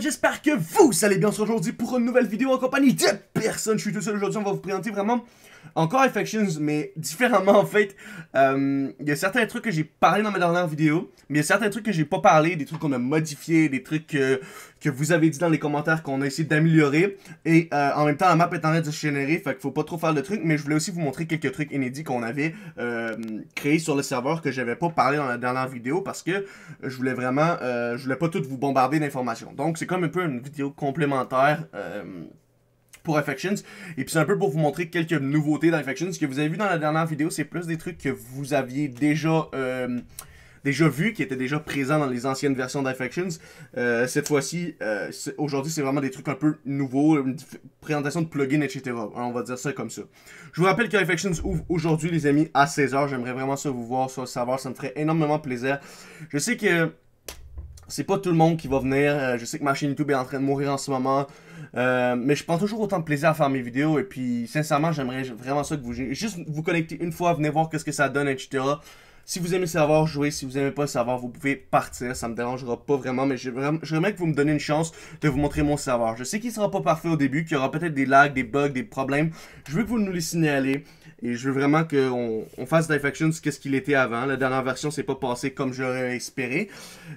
j'espère que vous allez bien aujourd'hui pour une nouvelle vidéo en compagnie de personne. Je suis tout seul aujourd'hui, on va vous présenter vraiment encore Infections, mais différemment en fait. Il euh, y a certains trucs que j'ai parlé dans ma dernière vidéo, mais il y a certains trucs que j'ai pas parlé, des trucs qu'on a modifiés, des trucs que, vous avez dit dans les commentaires qu'on a essayé d'améliorer. Et euh, en même temps, la map est en train de se générer, fait qu'il faut pas trop faire de trucs, mais je voulais aussi vous montrer quelques trucs inédits qu'on avait euh, créés sur le serveur que j'avais pas parlé dans la dernière vidéo parce que je voulais vraiment, je voulais pas tout vous bombarder d'informations. Donc c'est comme un peu une vidéo complémentaire pour Affections. Et puis c'est un peu pour vous montrer quelques nouveautés dans Ce que vous avez vu dans la dernière vidéo, c'est plus des trucs que vous aviez déjà... Euh, déjà vu, qui étaient déjà présents dans les anciennes versions d'Affections. Euh, cette fois-ci, euh, aujourd'hui, c'est vraiment des trucs un peu nouveaux, une présentation de plugins, etc. Hein, on va dire ça comme ça. Je vous rappelle que Affections ouvre aujourd'hui, les amis, à 16h. J'aimerais vraiment ça vous voir, ça savoir, ça me ferait énormément plaisir. Je sais que c'est pas tout le monde qui va venir. je sais que ma chaîne YouTube est en train de mourir en ce moment. Euh, mais je prends toujours autant de plaisir à faire mes vidéos. Et puis, sincèrement, j'aimerais vraiment ça que vous juste vous connectez une fois, venez voir qu'est-ce que ça donne, etc. Si vous aimez savoir jouer, si vous aimez pas savoir, vous pouvez partir. Ça me dérangera pas vraiment, mais j'aimerais que vous me donnez une chance de vous montrer mon serveur. Je sais qu'il sera pas parfait au début, qu'il y aura peut-être des lags, des bugs, des problèmes. Je veux que vous nous les signaliez Et je veux vraiment qu'on on fasse Life Action qu'est-ce qu'il était avant. La dernière version s'est pas passée comme j'aurais espéré.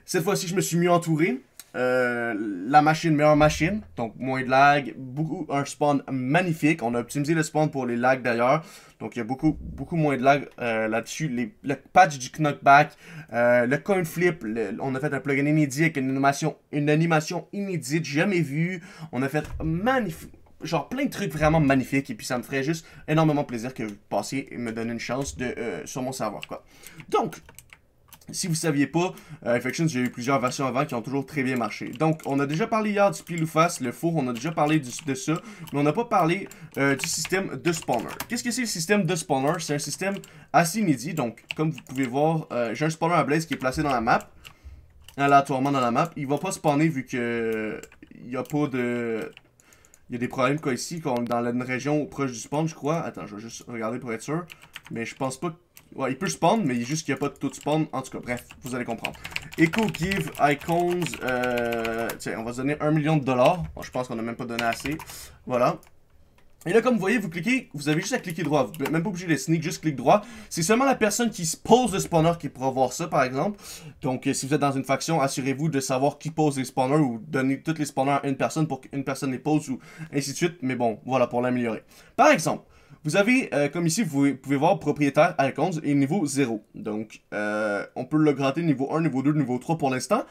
Cette fois-ci, je me suis mieux entouré. Euh, la machine, meilleure machine, donc moins de lag, beaucoup, un spawn magnifique. On a optimisé le spawn pour les lags d'ailleurs, donc il y a beaucoup, beaucoup moins de lag euh, là-dessus. Le patch du knockback, euh, le coin flip, on a fait un plugin inédit avec une animation, une animation inédite, jamais vue. On a fait magnifique. Genre plein de trucs vraiment magnifiques et puis ça me ferait juste énormément plaisir que vous passiez et me donne une chance de, sur mon savoir quoi. Donc, si vous saviez pas, euh, j'ai eu plusieurs versions avant qui ont toujours très bien marché. Donc, on a déjà parlé hier du pile ou face, le four, on a déjà parlé de ça, mais on n'a pas parlé euh, du système de spawner. Qu'est-ce que c'est le système de spawner? C'est un système assez midi, donc comme vous pouvez voir, euh, j'ai un spawner à blaze qui est placé dans la map, aléatoirement dans la map. Il ne va pas spawner vu que euh, il n'y a pas de... Il y a des problèmes quoi ici, dans une région proche du spawn, je crois. Attends, je vais juste regarder pour être sûr. Mais je pense pas que il peut spawn, mais il juste qu'il n'y a pas de tout spawn. En tout cas, bref, vous allez comprendre. Echo Give Icons. Euh, on va se donner 1 million de dollars. je pense qu'on n'a même pas donné assez. Voilà. Et là, comme vous voyez, vous cliquez, vous avez juste à cliquer droit. Vous n'êtes même pas obligé de sneak, juste clic droit. C'est seulement la personne qui pose le spawner qui pourra voir ça, par exemple. Donc, euh, si vous êtes dans une faction, assurez-vous de savoir qui pose les spawners ou donner tous les spawners à une personne pour qu'une personne les pose ou ainsi de suite. Mais bon, voilà, pour l'améliorer. Par exemple, vous avez, euh, comme ici, vous pouvez voir propriétaire icons et niveau 0. Donc, euh, on peut le gratter niveau 1, niveau 2, niveau 3 pour l'instant.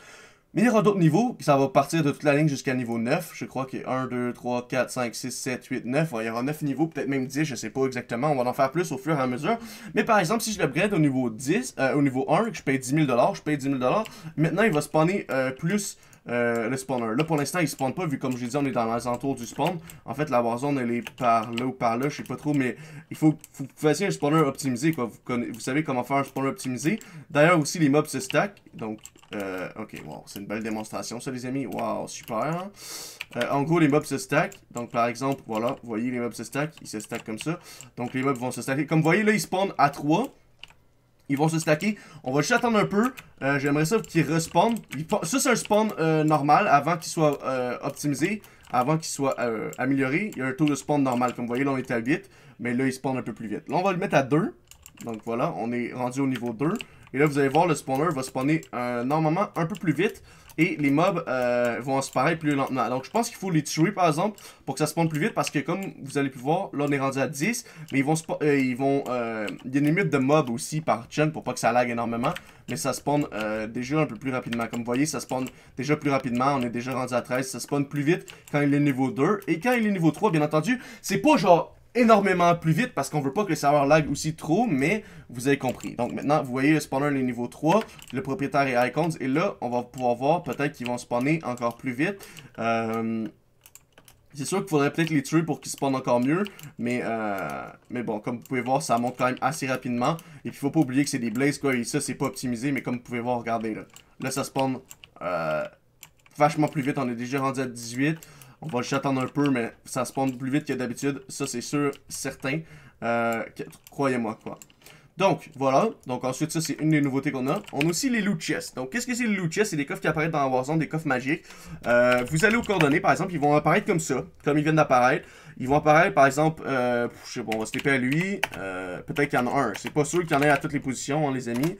Mais il y aura d'autres niveaux, ça va partir de toute la ligne jusqu'à niveau 9. Je crois qu'il y a 1, 2, 3, 4, 5, 6, 7, 8, 9. Il y aura 9 niveaux, peut-être même 10, je sais pas exactement. On va en faire plus au fur et à mesure. Mais par exemple, si je l'upgrade au niveau 10, euh, au niveau 1, je paye 10 000$, je paye 10 000$. Maintenant, il va spawner euh, plus euh, le spawner. Là, pour l'instant, il spawn pas, vu comme l'ai dit, on est dans les entours du spawn. En fait, la warzone, elle est par là ou par là, je sais pas trop, mais il faut que vous fassiez un spawner optimisé, quoi. Vous, savez comment faire un spawner optimisé. D'ailleurs, aussi, les mobs se stack. Donc, euh, ok, wow, c'est une belle démonstration, ça, les amis. Wow, super. Euh, en gros, les mobs se stack. Donc, par exemple, voilà, vous voyez, les mobs se stack. Ils se stack comme ça. Donc, les mobs vont se stacker. Comme vous voyez, là, ils spawnent à 3. Ils vont se stacker. On va juste attendre un peu. Euh, j'aimerais ça qu'ils respawn. Ça, c'est un spawn euh, normal avant qu'il soit euh, optimisé, avant qu'il soit amélioré. Il y a un taux de spawn normal. Comme vous voyez, là, on était à 8. Mais là, il spawn un peu plus vite. Là, on va le mettre à 2. Donc voilà, on est rendu au niveau 2. Et là, vous allez voir, le spawner va spawner euh, normalement un peu plus vite. Et les mobs euh, vont se disparaître plus lentement. Donc, je pense qu'il faut les tuer, par exemple, pour que ça spawn plus vite. Parce que, comme vous allez pu voir, là, on est rendu à 10. Mais ils vont... Euh, il y a une limite de mobs aussi par chaîne pour pas que ça lag énormément. Mais ça spawn déjà un peu plus rapidement. Comme vous voyez, ça spawn déjà plus rapidement. On est déjà rendu à 13. Ça spawn plus vite quand il est niveau 2. Et quand il est niveau 3, bien entendu, c'est pas genre énormément plus vite parce qu'on veut pas que le serveur lag aussi trop, mais vous avez compris. Donc maintenant, vous voyez le spawner est niveau 3, le propriétaire est Icons, et là, on va pouvoir voir peut-être qu'ils vont spawner encore plus vite. Euh, c'est sûr qu'il faudrait peut-être les tuer pour qu'ils spawnent encore mieux, mais, euh, mais bon, comme vous pouvez voir, ça monte quand même assez rapidement. Et puis, faut pas oublier que c'est des blazes, quoi, et ça, c'est pas optimisé, mais comme vous pouvez voir, regardez, là, là ça spawn euh, vachement plus vite, on est déjà rendu à 18. On va juste attendre un peu, mais ça se spawn plus vite que d'habitude. Ça, c'est sûr, certain. Euh, croyez-moi, quoi. Donc, voilà. Donc, ensuite, ça, c'est une des nouveautés qu'on a. On a aussi les loot chests. Donc, qu'est-ce que c'est les loot chests? C'est des coffres qui apparaissent dans Warzone, des coffres magiques. Euh, vous allez aux coordonnées, par exemple, ils vont apparaître comme ça, comme ils viennent d'apparaître. Ils vont apparaître, par exemple, euh, je sais pas, on va se taper à lui. Euh, peut-être qu'il y en a un. C'est pas sûr qu'il y en ait à toutes les positions, on hein, les amis.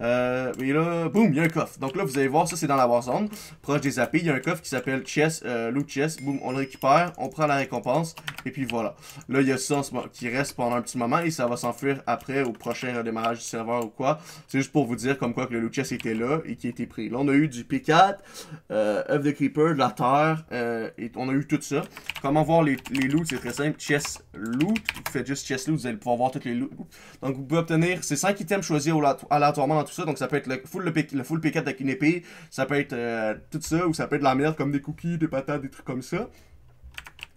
Euh, et là, boum, il y a un coffre. Donc là, vous allez voir, ça c'est dans la Warzone. Proche des AP, il y a un coffre qui s'appelle Chess, euh, Loot Chess. Boum, on le récupère, on prend la récompense. Et puis voilà. Là, il y a ça qui reste pendant un petit moment et ça va s'enfuir après au prochain redémarrage du serveur ou quoi. C'est juste pour vous dire comme quoi que le Loot Chess était là et qui a été pris. Là, on a eu du P4, œuf de Creeper, de la terre. et on a eu tout ça. Comment voir les, les c'est très simple. Chess loot. Vous faites juste chess loot, vous allez pouvoir voir toutes les loot. Donc vous pouvez obtenir ces 5 items choisis aléatoirement dans tout ça. Donc ça peut être le full, le, full de avec une épée, ça peut être euh, tout ça, ou ça peut être de la merde comme des cookies, des patates, des trucs comme ça.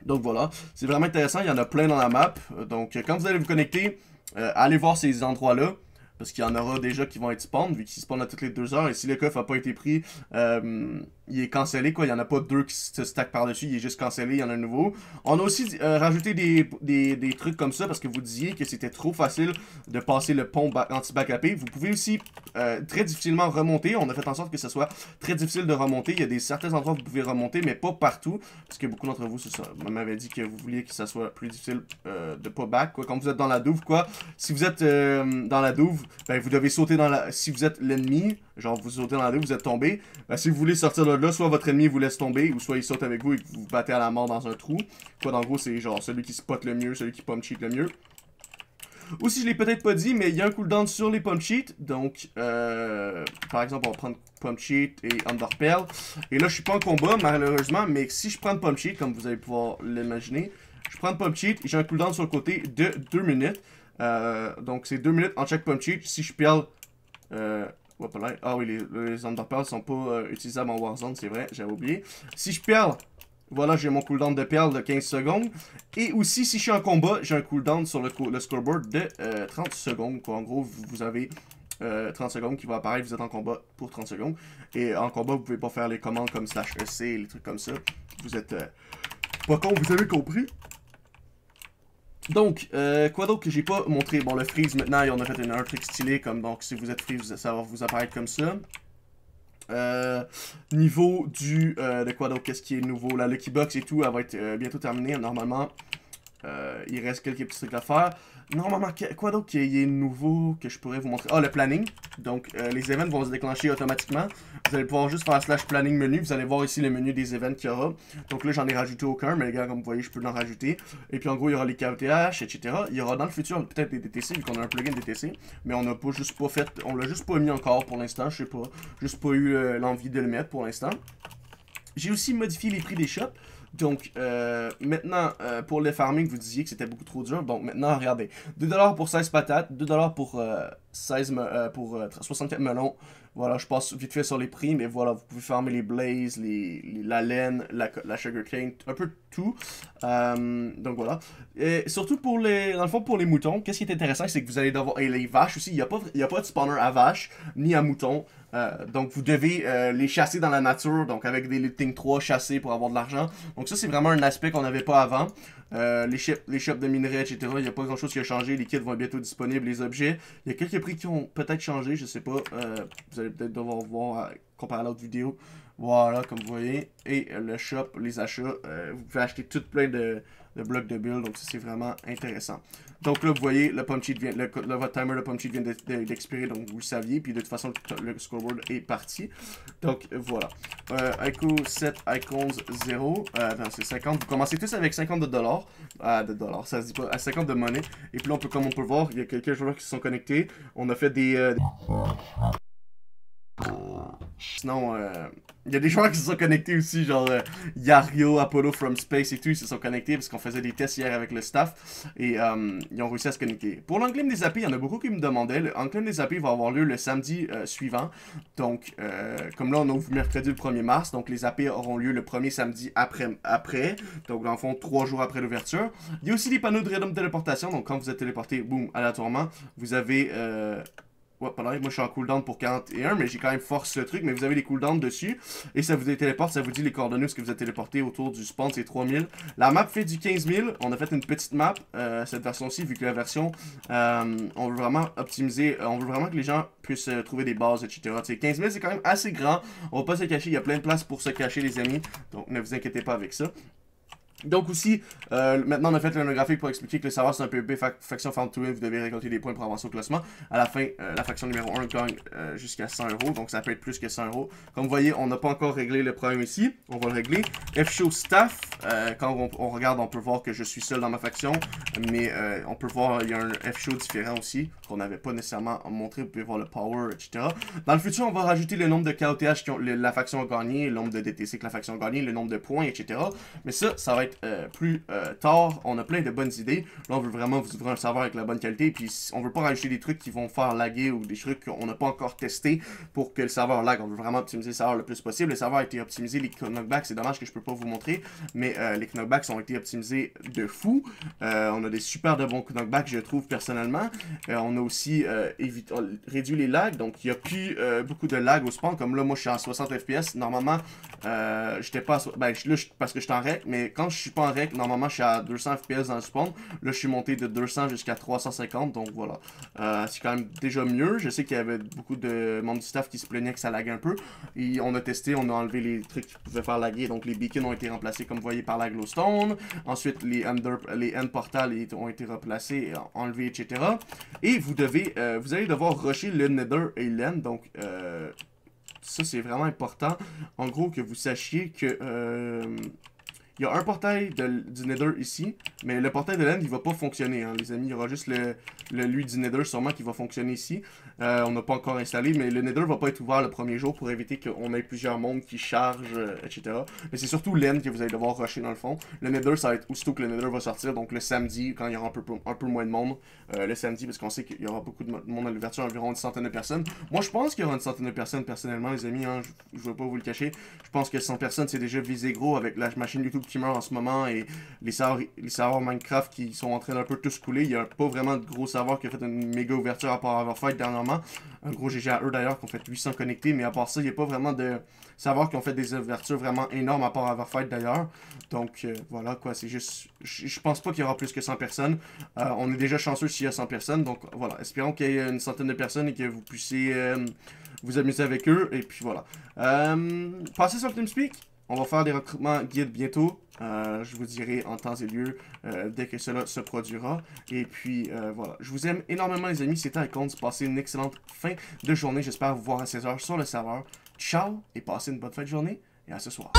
Donc voilà, c'est vraiment intéressant, il y en a plein dans la map. Donc euh, quand vous allez vous connecter, euh, allez voir ces endroits-là. Parce qu'il y en aura déjà qui vont être spawned, vu qu'ils spawnent à toutes les deux heures. Et si le coffre n'a pas été pris, euh, il est cancellé, quoi. Il n'y en a pas deux qui se stackent par-dessus, il est juste cancellé, il y en a un nouveau. On a aussi euh, rajouté des, trucs comme ça, parce que vous disiez que c'était trop facile de passer le pont anti up Vous pouvez aussi euh, très difficilement remonter. On a fait en sorte que ce soit très difficile de remonter. Il y a des certains endroits où vous pouvez remonter, mais pas partout. Parce que beaucoup d'entre vous m'avaient dit que vous vouliez que ça soit plus difficile de pas back, quoi. Quand vous êtes dans la douve, quoi. Si vous êtes dans la douve, ben, vous devez sauter dans la... Si vous êtes l'ennemi, genre vous sautez dans la rue, vous êtes tombé, ben, si vous voulez sortir de là, soit votre ennemi vous laisse tomber, ou soit il saute avec vous et vous battez à la mort dans un trou. Quoi, d'en gros, c'est genre celui qui spot le mieux, celui qui pump cheat le mieux. Aussi, je l'ai peut-être pas dit, mais il y a un cooldown sur les pump cheats. Donc, euh, par exemple, on va prendre pump cheat et pearl Et là, je suis pas en combat, malheureusement, mais si je prends pump cheat, comme vous allez pouvoir l'imaginer, je prends pump cheat, j'ai un cooldown sur le côté de 2 minutes. Euh, donc, c'est 2 minutes en checkpoint cheat. Si je perds... Euh, ah oui, les, les underpearls sont pas euh, utilisables en Warzone, c'est vrai, j'avais oublié. Si je perds, voilà, j'ai mon cooldown de perle de 15 secondes. Et aussi, si je suis en combat, j'ai un cooldown sur le, scoreboard de 30 euh, secondes. Quoi. En gros, vous, avez 30 secondes qui va apparaître, vous êtes en combat pour 30 secondes. Et en combat, vous pouvez pas faire les commandes comme slash EC, les trucs comme ça. Vous êtes... pas con, vous avez compris donc, euh, quoi d'autre que j'ai pas montré? Bon, le freeze, maintenant, on a fait un truc stylé, comme, donc, si vous êtes freeze, ça va vous apparaître comme ça. Euh, niveau du, euh, de quoi qu'est-ce qui est nouveau? La Lucky Box et tout, elle va être euh, bientôt terminée, normalement. il reste quelques petits trucs à faire. Normalement, quoi d'autre qui est nouveau que je pourrais vous montrer? Ah, le planning. Donc, euh, les events vont se déclencher automatiquement. Vous allez pouvoir juste faire slash planning menu. Vous allez voir ici le menu des events qu'il y aura. Donc là, j'en ai rajouté aucun, mais les gars, comme vous voyez, je peux en rajouter. Et puis, en gros, il y aura les KOTH, e etc. Il y aura dans le futur peut-être des DTC, vu qu'on a un plugin DTC. Mais on n'a pas juste pas fait, on l'a juste pas mis encore pour l'instant. Je sais pas, juste pas eu euh, l'envie de le mettre pour l'instant. J'ai aussi modifié les prix des shops. Donc, euh, maintenant, euh, pour les farming, vous disiez que c'était beaucoup trop dur. Donc, maintenant, regardez. 2$ pour 16 patates, 2$ pour, 16 euh, pour 64 melons. Voilà, je passe vite fait sur les prix, mais voilà, vous pouvez farmer les blazes, les, la laine, la, la sugar cane, un peu tout. donc, voilà. Et surtout, pour les, dans fond, pour les moutons, qu'est-ce qui est intéressant, c'est que vous allez avoir... Et les vaches aussi, il n'y a, pas, a pas de spawner à vache ni à moutons. Euh, donc vous devez euh, les chasser dans la nature, donc avec des lifting 3 chasser pour avoir de l'argent. Donc ça c'est vraiment un aspect qu'on n'avait pas avant. Euh, les, les shops de minerais, etc. Il n'y a pas grand chose qui a changé. Les kits vont être bientôt disponibles, les objets. Il y a quelques prix qui ont peut-être changé, je sais pas. vous allez peut-être devoir voir comparer à l'autre vidéo. Voilà, comme vous voyez. Et le shop, les achats. vous pouvez acheter tout plein de, le bloc de build. Donc, c'est vraiment intéressant. Donc, là, vous voyez, le, pump vient, le, votre timer de pump sheet vient d'expirer. Donc, vous le saviez. Puis, de toute façon, le, scoreboard est parti. Donc, voilà. Euh, ICO 7 icons 0. Euh, c'est 50. Vous commencez tous avec 50 de dollars. Ah, de dollars, ça se dit pas. À ah, 50 de monnaie. Et puis, là, on peut, comme on peut voir, il y a quelques joueurs qui se sont connectés. On a fait des... Euh, Sinon, euh, il y a des joueurs qui se sont connectés aussi, genre euh, Yario, Apollo from Space et tout, ils se sont connectés parce qu'on faisait des tests hier avec le staff et euh, ils ont réussi à se connecter. Pour l'angle des AP, il y en a beaucoup qui me demandaient. l'angle des AP va avoir lieu le samedi suivant. Donc, comme là, on ouvre mercredi le 1er mars, donc les AP auront lieu le premier samedi après. après donc, dans le fond, trois jours après l'ouverture. Il y a aussi des panneaux de random téléportation. Donc, quand vous êtes téléporté, boum, aléatoirement, vous avez Ouais, moi je suis en cooldown pour 41, mais j'ai quand même force ce truc, mais vous avez les cooldowns dessus, et ça vous téléporte, ça vous dit les coordonnées où ce que vous avez téléporté autour du spawn, c'est 3000. La map fait du 15000, on a fait une petite map, euh, cette version-ci, vu que la version, euh, on veut vraiment optimiser, on veut vraiment que les gens puissent euh, trouver des bases, etc. 15000 15 c'est quand même assez grand, on va pas se cacher, il y a plein de place pour se cacher les amis, donc ne vous inquiétez pas avec ça. Donc aussi, euh, maintenant on a fait le graphique pour expliquer que le savoir, c'est un PvP e faction farm to win, vous devez récolter des points pour avancer au classement. À la fin, euh, la faction numéro 1 gagne euh, jusqu'à 100 euros, donc ça peut être plus que 100 euros. Comme vous voyez, on n'a pas encore réglé le problème ici, on va le régler. F-Show Staff, quand on, regarde, on peut voir que je suis seul dans ma faction, mais on peut voir, il y a un F-Show différent aussi, qu'on n'avait pas nécessairement montré, vous pouvez voir le power, etc. Dans le futur, on va rajouter le nombre de KOTH que la faction a gagné, le nombre de DTC que la faction a gagné, le nombre de points, etc. Mais ça, ça va être euh, plus euh, tard. On a plein de bonnes idées. Là, on veut vraiment vous ouvrir un serveur avec la bonne qualité. Puis, on veut pas rajouter des trucs qui vont faire laguer ou des trucs qu'on n'a pas encore testé pour que le serveur lag. On veut vraiment optimiser le serveur le plus possible. Le serveur a été optimisé. Les knockbacks, c'est dommage que je peux pas vous montrer. Mais euh, les knockbacks ont été optimisés de fou. on a des super de bons knockbacks, je trouve, personnellement. on a aussi réduit les lags. Donc, il n'y a plus beaucoup de lag au spawn. Comme là, moi, je suis à 60 FPS. Normalement, j'étais pas ben, là, parce que je t'en mais quand je je suis pas en REC, Normalement, je suis à 200 FPS dans le spawn. Là, je suis monté de 200 jusqu'à 350. Donc voilà. Euh, c'est quand même déjà mieux. Je sais qu'il y avait beaucoup de membres du staff qui se plaignaient que ça lague un peu. Et on a testé, on a enlevé les trucs qui pouvaient faire laguer. Donc les beacons ont été remplacés, comme vous voyez, par la glowstone. Ensuite, les, end portals ont été remplacés, enlevés, etc. Et vous devez, euh, vous allez devoir rusher le nether et l'end. Donc, euh, ça, c'est vraiment important. En gros, que vous sachiez que... Il y a un portail de, du Nether ici, mais le portail de l'End, il va pas fonctionner, hein, les amis. Il y aura juste le, lui du Nether sûrement qui va fonctionner ici. Euh, on n'a pas encore installé, mais le Nether va pas être ouvert le premier jour pour éviter qu'on ait plusieurs mondes qui chargent, euh, etc. Mais c'est surtout l'End que vous allez devoir rusher dans le fond. Le Nether, ça va être aussitôt que le Nether va sortir, donc le samedi, quand il y aura un peu, un peu moins de monde, euh, le samedi, parce qu'on sait qu'il y aura beaucoup de monde à l'ouverture, environ une centaine de personnes. Moi, je pense qu'il y aura une centaine de personnes, personnellement, les amis, hein. je ne vais pas vous le cacher. Je pense que 100 personnes, c'est déjà visé gros avec la machine YouTube en ce moment et les serveurs, les Minecraft qui sont en train d'un peu tous couler. Il n'y a pas vraiment de gros savoir qui ont fait une méga ouverture à part fait dernièrement. Un gros GG à eux d'ailleurs qui ont fait 800 connectés, mais à part ça, il n'y a pas vraiment de serveurs qui ont fait des ouvertures vraiment énormes à part fait d'ailleurs. Donc euh, voilà quoi, c'est juste. Je pense pas qu'il y aura plus que 100 personnes. Euh, on est déjà chanceux s'il y a 100 personnes, donc voilà. Espérons qu'il y ait une centaine de personnes et que vous puissiez euh, vous amuser avec eux. Et puis voilà. passez sur TeamSpeak. On va faire des recrutements guides bientôt. Euh, je vous dirai en temps et lieu euh, dès que cela se produira. Et puis euh, voilà, je vous aime énormément les amis, c'était Icon, Passez une excellente fin de journée. J'espère vous voir à 16h sur le serveur. Ciao et passez une bonne fin de journée et à ce soir.